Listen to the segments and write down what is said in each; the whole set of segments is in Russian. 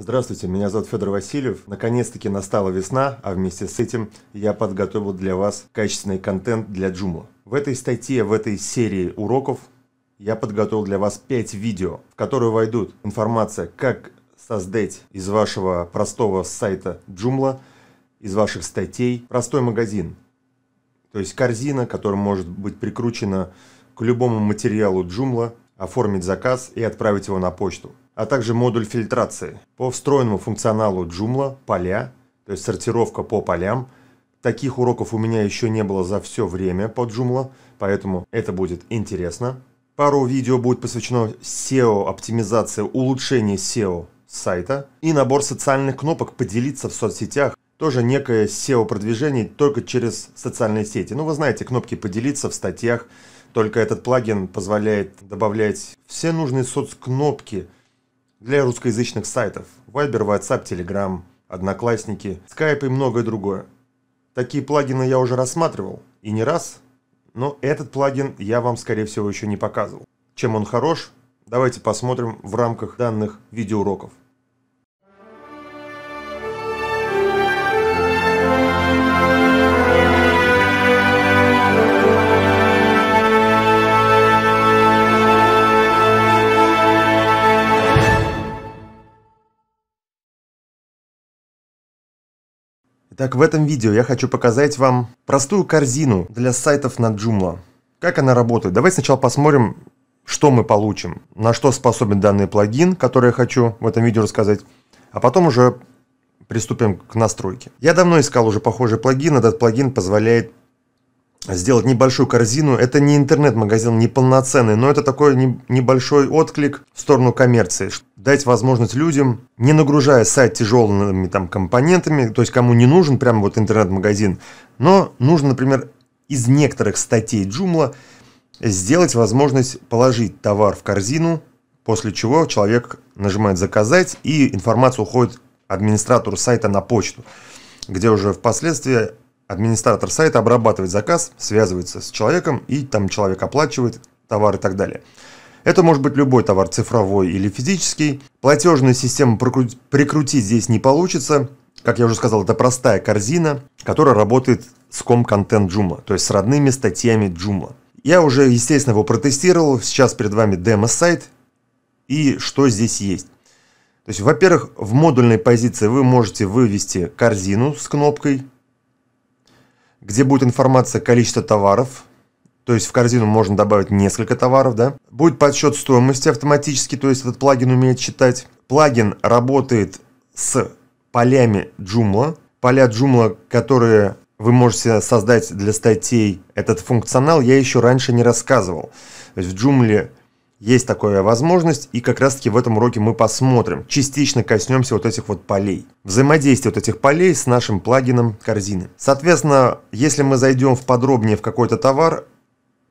Здравствуйте, меня зовут Федор Васильев. Наконец-таки настала весна, а вместе с этим я подготовил для вас качественный контент для Joomla. В этой статье, в этой серии уроков я подготовил для вас 5 видео, в которые войдут информация, как создать из вашего простого сайта Joomla, из ваших статей, простой магазин. То есть корзина, которая может быть прикручена к любому материалу Joomla, оформить заказ и отправить его на почту а также модуль фильтрации. По встроенному функционалу Joomla, поля, то есть сортировка по полям. Таких уроков у меня еще не было за все время по Joomla, поэтому это будет интересно. Пару видео будет посвящено SEO, оптимизации, улучшению SEO сайта и набор социальных кнопок «Поделиться в соцсетях», тоже некое SEO-продвижение только через социальные сети. Ну, вы знаете, кнопки «Поделиться» в статьях, только этот плагин позволяет добавлять все нужные соцкнопки – для русскоязычных сайтов Viber, WhatsApp, Telegram, Одноклассники, Skype и многое другое. Такие плагины я уже рассматривал, и не раз, но этот плагин я вам, скорее всего, еще не показывал. Чем он хорош, давайте посмотрим в рамках данных видеоуроков. Так, в этом видео я хочу показать вам простую корзину для сайтов на Joomla. Как она работает? Давайте сначала посмотрим, что мы получим, на что способен данный плагин, который я хочу в этом видео рассказать, а потом уже приступим к настройке. Я давно искал уже похожий плагин, этот плагин позволяет сделать небольшую корзину. Это не интернет-магазин, не полноценный, но это такой не, небольшой отклик в сторону коммерции. Дать возможность людям, не нагружая сайт тяжелыми там компонентами, то есть кому не нужен прямо вот интернет-магазин, но нужно, например, из некоторых статей Joomla сделать возможность положить товар в корзину, после чего человек нажимает «Заказать» и информация уходит администратору сайта на почту, где уже впоследствии Администратор сайта обрабатывает заказ, связывается с человеком, и там человек оплачивает товар и так далее. Это может быть любой товар, цифровой или физический. Платежную систему прикрутить здесь не получится. Как я уже сказал, это простая корзина, которая работает с ком-контент Joomla, то есть с родными статьями Joomla. Я уже, естественно, его протестировал. Сейчас перед вами демо-сайт. И что здесь есть? То есть, во-первых, в модульной позиции вы можете вывести корзину с кнопкой где будет информация количества товаров, то есть в корзину можно добавить несколько товаров, да. Будет подсчет стоимости автоматически, то есть этот плагин умеет читать. Плагин работает с полями Joomla. Поля Joomla, которые вы можете создать для статей этот функционал, я еще раньше не рассказывал. То есть в Joomla есть такая возможность, и как раз таки в этом уроке мы посмотрим, частично коснемся вот этих вот полей. Взаимодействие вот этих полей с нашим плагином корзины. Соответственно, если мы зайдем в подробнее в какой-то товар,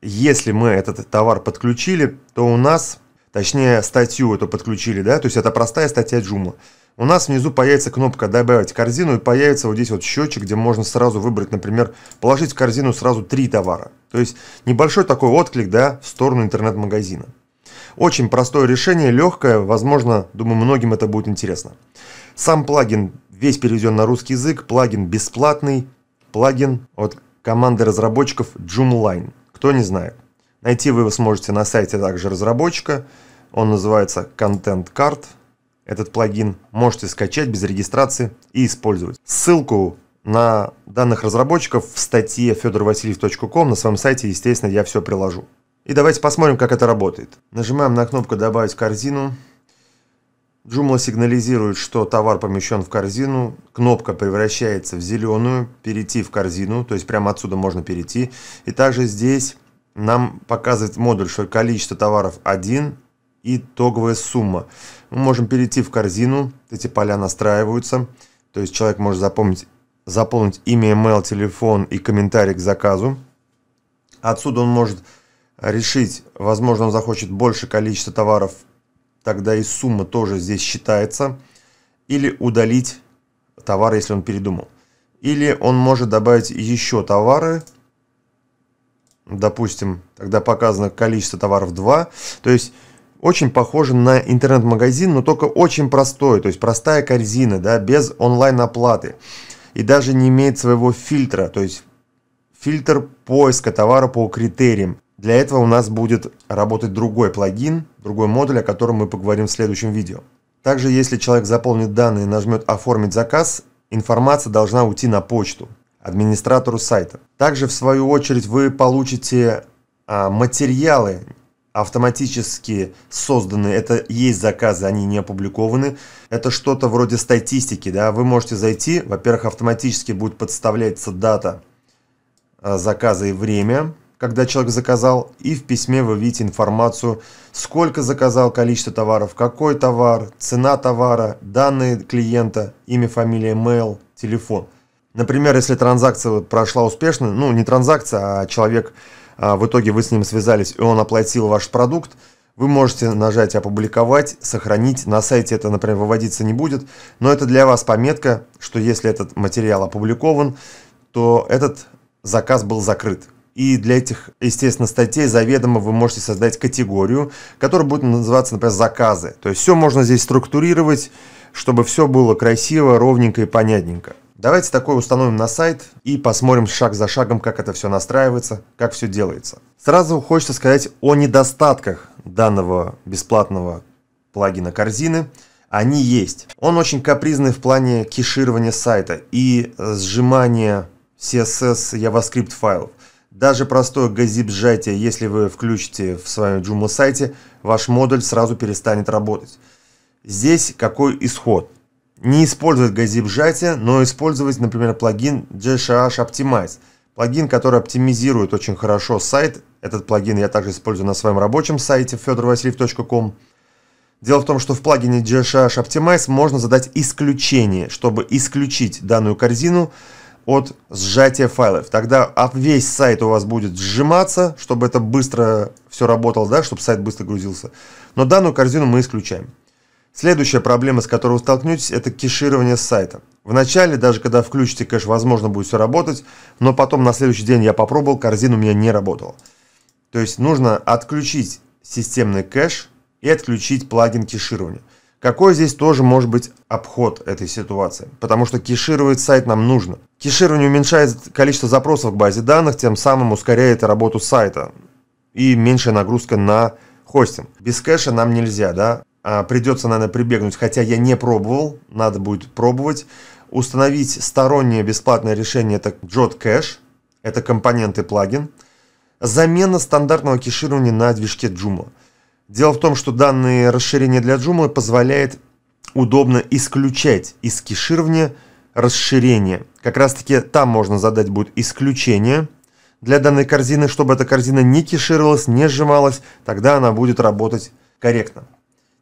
если мы этот товар подключили, то у нас, точнее статью эту подключили, да, то есть это простая статья Joomla. У нас внизу появится кнопка «Добавить корзину» и появится вот здесь вот счетчик, где можно сразу выбрать, например, положить в корзину сразу три товара. То есть небольшой такой отклик, да, в сторону интернет-магазина. Очень простое решение, легкое, возможно, думаю, многим это будет интересно. Сам плагин весь переведен на русский язык, плагин бесплатный, плагин от команды разработчиков Joomline. Кто не знает. Найти вы сможете на сайте также разработчика. Он называется Content Card. Этот плагин можете скачать без регистрации и использовать. Ссылку на данных разработчиков в статье fedorvasiliev.com на своем сайте, естественно, я все приложу. И давайте посмотрим, как это работает. Нажимаем на кнопку «Добавить в корзину». Joomla сигнализирует, что товар помещен в корзину. Кнопка превращается в зеленую. Перейти в корзину, то есть прямо отсюда можно перейти. И также здесь нам показывает модуль, что количество товаров 1, итоговая сумма. Мы можем перейти в корзину, эти поля настраиваются, то есть человек может запомнить, заполнить имя, email, телефон и комментарий к заказу. Отсюда он может решить, возможно, он захочет больше количества товаров, тогда и сумма тоже здесь считается, или удалить товар, если он передумал. Или он может добавить еще товары, допустим, тогда показано количество товаров 2, то есть очень похоже на интернет-магазин, но только очень простой, то есть простая корзина, да, без онлайн-оплаты. И даже не имеет своего фильтра, то есть фильтр поиска товара по критериям. Для этого у нас будет работать другой плагин, другой модуль, о котором мы поговорим в следующем видео. Также, если человек заполнит данные и нажмет «Оформить заказ», информация должна уйти на почту администратору сайта. Также, в свою очередь, вы получите а, материалы, автоматически созданы. Это есть заказы, они не опубликованы. Это что-то вроде статистики. Да? Вы можете зайти, во-первых, автоматически будет подставляться дата а, заказа и время – когда человек заказал, и в письме вы видите информацию, сколько заказал, количество товаров, какой товар, цена товара, данные клиента, имя, фамилия, mail, телефон. Например, если транзакция прошла успешно, ну не транзакция, а человек, а, в итоге вы с ним связались, и он оплатил ваш продукт, вы можете нажать «Опубликовать», «Сохранить». На сайте это, например, выводиться не будет, но это для вас пометка, что если этот материал опубликован, то этот заказ был закрыт. И для этих, естественно, статей заведомо вы можете создать категорию, которая будет называться, например, заказы. То есть все можно здесь структурировать, чтобы все было красиво, ровненько и понятненько. Давайте такое установим на сайт и посмотрим шаг за шагом, как это все настраивается, как все делается. Сразу хочется сказать о недостатках данного бесплатного плагина корзины. Они есть. Он очень капризный в плане кеширования сайта и сжимания CSS JavaScript файлов. Даже простое газип-сжатие, если вы включите в своем Joomla сайте, ваш модуль сразу перестанет работать. Здесь какой исход? Не использовать газип-сжатие, но использовать, например, плагин GSH Optimize. Плагин, который оптимизирует очень хорошо сайт. Этот плагин я также использую на своем рабочем сайте fedorvasiliev.com. Дело в том, что в плагине GSH Optimize можно задать исключение, чтобы исключить данную корзину – от сжатия файлов. Тогда весь сайт у вас будет сжиматься, чтобы это быстро все работало, да, чтобы сайт быстро грузился. Но данную корзину мы исключаем. Следующая проблема, с которой вы столкнетесь, это кеширование сайта. Вначале, даже когда включите кэш, возможно, будет все работать, но потом на следующий день я попробовал, корзина у меня не работала. То есть нужно отключить системный кэш и отключить плагин кеширования. Какой здесь тоже может быть обход этой ситуации? Потому что кешировать сайт нам нужно. Кеширование уменьшает количество запросов к базе данных, тем самым ускоряет работу сайта и меньшая нагрузка на хостинг. Без кэша нам нельзя, да? А придется, наверное, прибегнуть, хотя я не пробовал, надо будет пробовать. Установить стороннее бесплатное решение, это Jot Cache, это компонент и плагин. Замена стандартного кеширования на движке Joomla. Дело в том, что данное расширение для Joomla позволяет удобно исключать из кеширования расширение. Как раз таки там можно задать будет исключение для данной корзины, чтобы эта корзина не кешировалась, не сжималась, тогда она будет работать корректно.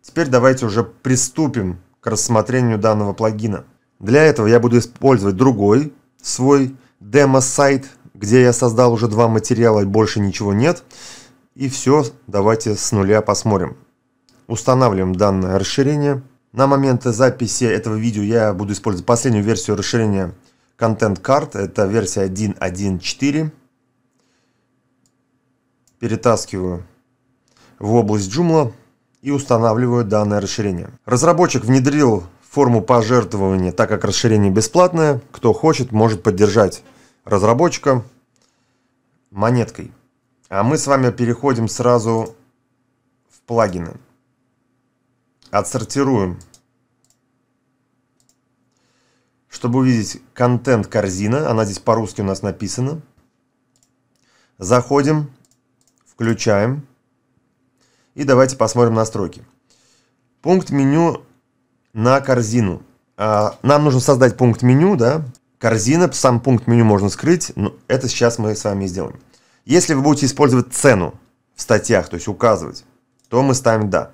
Теперь давайте уже приступим к рассмотрению данного плагина. Для этого я буду использовать другой свой демо-сайт, где я создал уже два материала и больше ничего нет. И все, давайте с нуля посмотрим. Устанавливаем данное расширение. На момент записи этого видео я буду использовать последнюю версию расширения Content Card. Это версия 1.1.4. Перетаскиваю в область Joomla и устанавливаю данное расширение. Разработчик внедрил форму пожертвования, так как расширение бесплатное. Кто хочет, может поддержать разработчика монеткой. А мы с вами переходим сразу в плагины. Отсортируем. Чтобы увидеть контент корзина, она здесь по-русски у нас написана. Заходим, включаем. И давайте посмотрим настройки. Пункт меню на корзину. А, нам нужно создать пункт меню, да? Корзина, сам пункт меню можно скрыть, но это сейчас мы с вами сделаем. Если вы будете использовать цену в статьях, то есть указывать, то мы ставим «да».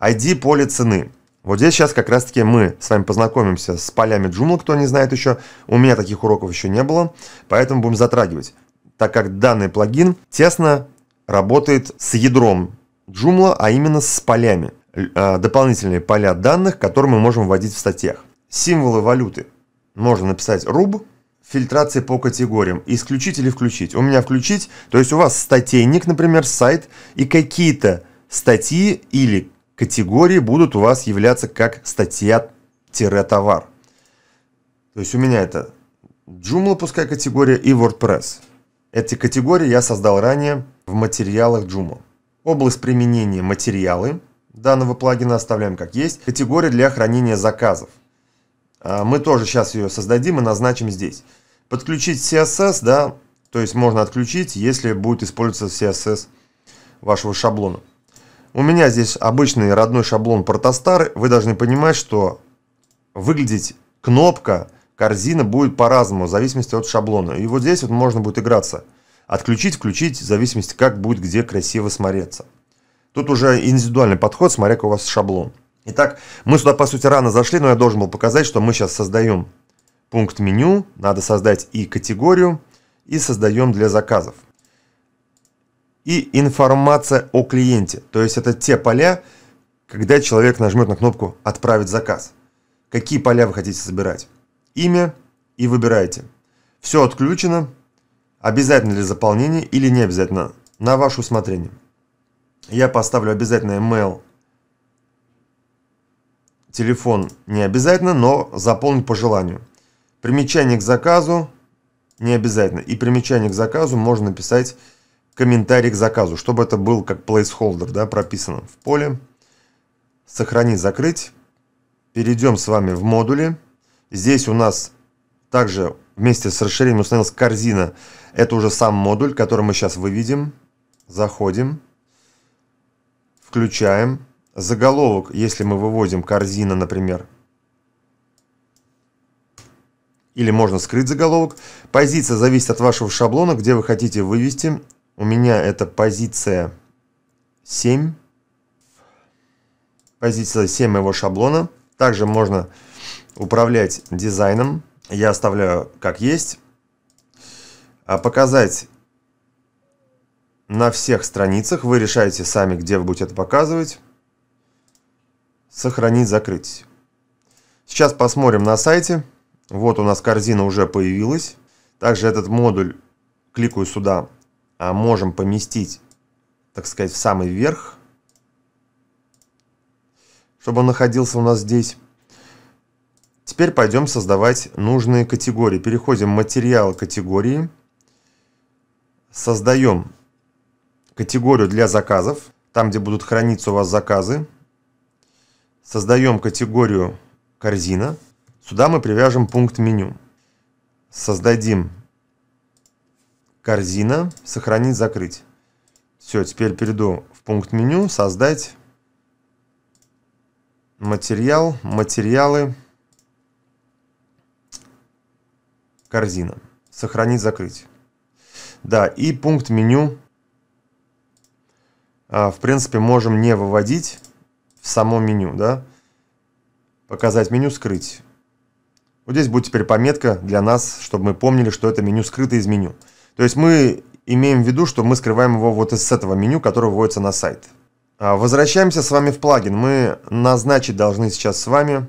ID поле цены. Вот здесь сейчас как раз-таки мы с вами познакомимся с полями Joomla, кто не знает еще. У меня таких уроков еще не было, поэтому будем затрагивать, так как данный плагин тесно работает с ядром Joomla, а именно с полями. А, дополнительные поля данных, которые мы можем вводить в статьях. Символы валюты. Можно написать руб, фильтрации по категориям. Исключить или включить? У меня включить, то есть у вас статейник, например, сайт, и какие-то статьи или категории будут у вас являться как статья-товар. То есть у меня это Joomla пускай категория и WordPress. Эти категории я создал ранее в материалах Joomla. Область применения материалы данного плагина оставляем как есть. Категория для хранения заказов. А мы тоже сейчас ее создадим и назначим здесь. Подключить CSS, да, то есть можно отключить, если будет использоваться CSS вашего шаблона. У меня здесь обычный родной шаблон протостар. Вы должны понимать, что выглядеть кнопка, корзина будет по-разному, в зависимости от шаблона. И вот здесь вот можно будет играться. Отключить, включить, в зависимости, как будет где красиво смотреться. Тут уже индивидуальный подход, смотря как у вас шаблон. Итак, мы сюда, по сути, рано зашли, но я должен был показать, что мы сейчас создаем пункт меню, надо создать и категорию, и создаем для заказов. И информация о клиенте, то есть это те поля, когда человек нажмет на кнопку «Отправить заказ». Какие поля вы хотите собирать? Имя и выбираете. Все отключено, обязательно для заполнения или не обязательно, на ваше усмотрение. Я поставлю обязательно email телефон не обязательно, но заполнить по желанию. Примечание к заказу не обязательно. И примечание к заказу можно написать комментарий к заказу, чтобы это был как placeholder, да, прописано в поле. Сохранить, закрыть. Перейдем с вами в модули. Здесь у нас также вместе с расширением установилась корзина. Это уже сам модуль, который мы сейчас выведем. Заходим. Включаем. Заголовок, если мы выводим корзина, например, или можно скрыть заголовок. Позиция зависит от вашего шаблона, где вы хотите вывести. У меня это позиция 7. Позиция 7 моего шаблона. Также можно управлять дизайном. Я оставляю как есть. А показать на всех страницах. Вы решаете сами, где вы будете это показывать. Сохранить, закрыть. Сейчас посмотрим на сайте. Вот у нас корзина уже появилась. Также этот модуль, кликаю сюда, а, можем поместить, так сказать, в самый верх, чтобы он находился у нас здесь. Теперь пойдем создавать нужные категории. Переходим в материал категории. Создаем категорию для заказов, там, где будут храниться у вас заказы. Создаем категорию корзина. Сюда мы привяжем пункт меню. Создадим корзина, сохранить, закрыть. Все, теперь перейду в пункт меню, создать материал, материалы, корзина. Сохранить, закрыть. Да, и пункт меню, а, в принципе, можем не выводить в само меню, да. Показать меню, скрыть. Вот здесь будет теперь пометка для нас, чтобы мы помнили, что это меню скрыто из меню. То есть мы имеем в виду, что мы скрываем его вот из этого меню, которое вводится на сайт. А, возвращаемся с вами в плагин. Мы назначить должны сейчас с вами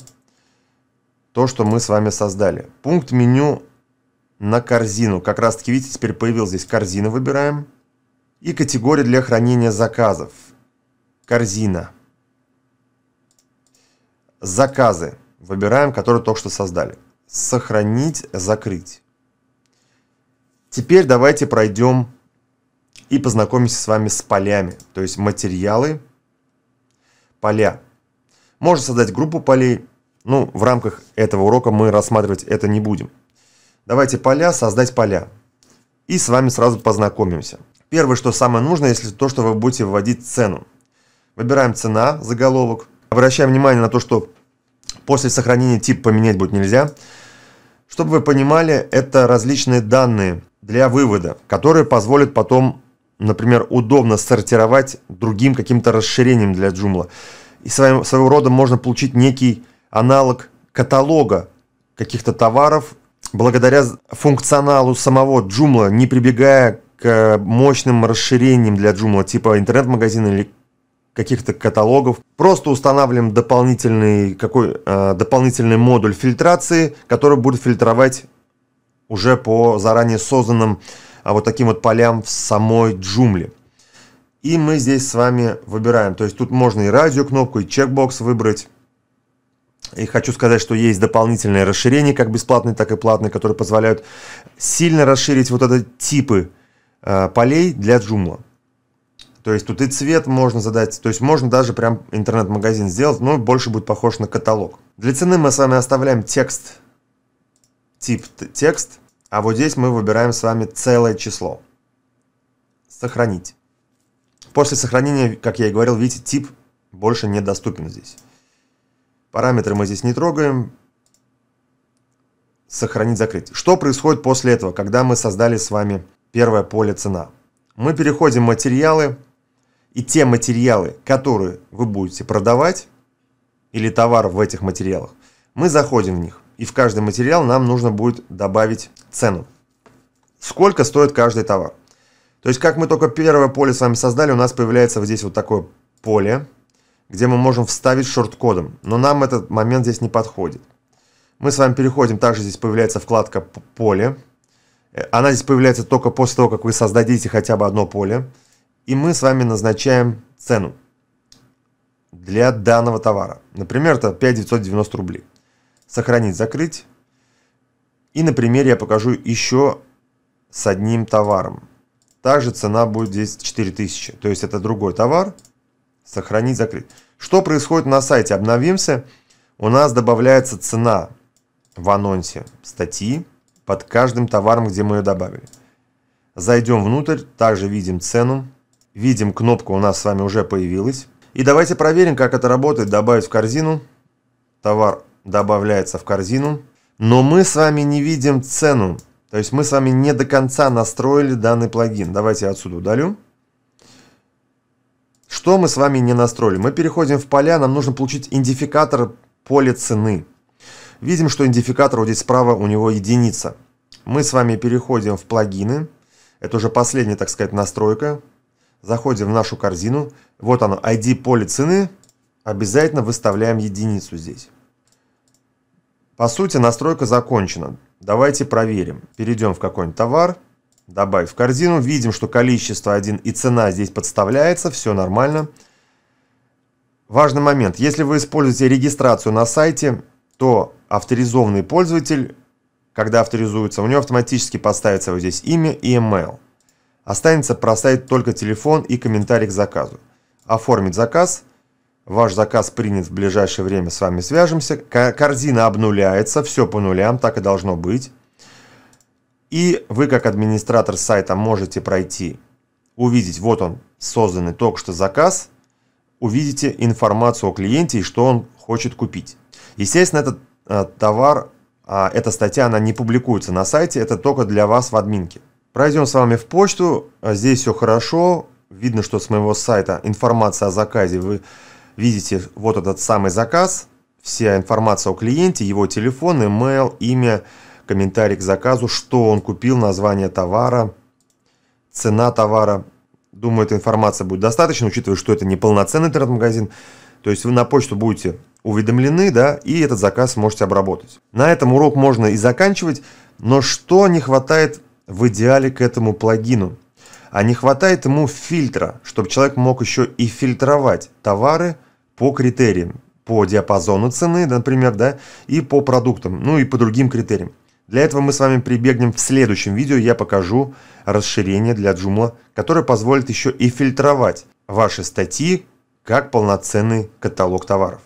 то, что мы с вами создали. Пункт меню на корзину. Как раз таки, видите, теперь появилась здесь корзина, выбираем. И категория для хранения заказов. Корзина. Заказы. Выбираем, которые только что создали сохранить, закрыть. Теперь давайте пройдем и познакомимся с вами с полями, то есть материалы, поля. Можно создать группу полей, ну, в рамках этого урока мы рассматривать это не будем. Давайте поля, создать поля. И с вами сразу познакомимся. Первое, что самое нужное, если то, что вы будете вводить цену. Выбираем цена, заголовок. Обращаем внимание на то, что После сохранения тип поменять будет нельзя. Чтобы вы понимали, это различные данные для вывода, которые позволят потом, например, удобно сортировать другим каким-то расширением для Joomla. И своим, своего рода можно получить некий аналог каталога каких-то товаров благодаря функционалу самого Joomla, не прибегая к э, мощным расширениям для Joomla, типа интернет-магазина или каких-то каталогов. Просто устанавливаем дополнительный, какой, э, дополнительный модуль фильтрации, который будет фильтровать уже по заранее созданным а, вот таким вот полям в самой джумле. И мы здесь с вами выбираем. То есть тут можно и радио кнопку, и чекбокс выбрать. И хочу сказать, что есть дополнительные расширения, как бесплатные, так и платные, которые позволяют сильно расширить вот эти типы э, полей для джумла. То есть тут и цвет можно задать, то есть можно даже прям интернет-магазин сделать, но больше будет похож на каталог. Для цены мы с вами оставляем текст, тип текст, а вот здесь мы выбираем с вами целое число. Сохранить. После сохранения, как я и говорил, видите, тип больше недоступен здесь. Параметры мы здесь не трогаем. Сохранить, закрыть. Что происходит после этого, когда мы создали с вами первое поле цена? Мы переходим в материалы, и те материалы, которые вы будете продавать, или товар в этих материалах, мы заходим в них. И в каждый материал нам нужно будет добавить цену. Сколько стоит каждый товар? То есть, как мы только первое поле с вами создали, у нас появляется вот здесь вот такое поле, где мы можем вставить шорт-кодом. Но нам этот момент здесь не подходит. Мы с вами переходим, также здесь появляется вкладка «Поле». Э, она здесь появляется только после того, как вы создадите хотя бы одно поле и мы с вами назначаем цену для данного товара. Например, это 5990 рублей. Сохранить, закрыть. И на примере я покажу еще с одним товаром. Также цена будет здесь 4000. То есть это другой товар. Сохранить, закрыть. Что происходит на сайте? Обновимся. У нас добавляется цена в анонсе статьи под каждым товаром, где мы ее добавили. Зайдем внутрь, также видим цену. Видим, кнопка у нас с вами уже появилась. И давайте проверим, как это работает. Добавить в корзину. Товар добавляется в корзину. Но мы с вами не видим цену. То есть мы с вами не до конца настроили данный плагин. Давайте я отсюда удалю. Что мы с вами не настроили? Мы переходим в поля, нам нужно получить идентификатор поля цены. Видим, что идентификатор вот здесь справа у него единица. Мы с вами переходим в плагины. Это уже последняя, так сказать, настройка. Заходим в нашу корзину. Вот оно, ID поле цены. Обязательно выставляем единицу здесь. По сути, настройка закончена. Давайте проверим. Перейдем в какой-нибудь товар. Добавь в корзину. Видим, что количество 1 и цена здесь подставляется. Все нормально. Важный момент. Если вы используете регистрацию на сайте, то авторизованный пользователь, когда авторизуется, у него автоматически поставится вот здесь имя и email. Останется проставить только телефон и комментарий к заказу. Оформить заказ. Ваш заказ принят в ближайшее время, с вами свяжемся. Корзина обнуляется, все по нулям, так и должно быть. И вы, как администратор сайта, можете пройти, увидеть, вот он, созданный только что заказ, увидите информацию о клиенте и что он хочет купить. Естественно, этот э, товар, а, эта статья, она не публикуется на сайте, это только для вас в админке. Пройдем с вами в почту. А здесь все хорошо. Видно, что с моего сайта информация о заказе. Вы видите вот этот самый заказ. Вся информация о клиенте, его телефон, email, имя, комментарий к заказу, что он купил, название товара, цена товара. Думаю, эта информация будет достаточно, учитывая, что это не полноценный интернет-магазин. То есть вы на почту будете уведомлены, да, и этот заказ можете обработать. На этом урок можно и заканчивать, но что не хватает в идеале к этому плагину. А не хватает ему фильтра, чтобы человек мог еще и фильтровать товары по критериям, по диапазону цены, например, да, и по продуктам, ну и по другим критериям. Для этого мы с вами прибегнем в следующем видео, я покажу расширение для Joomla, которое позволит еще и фильтровать ваши статьи как полноценный каталог товаров.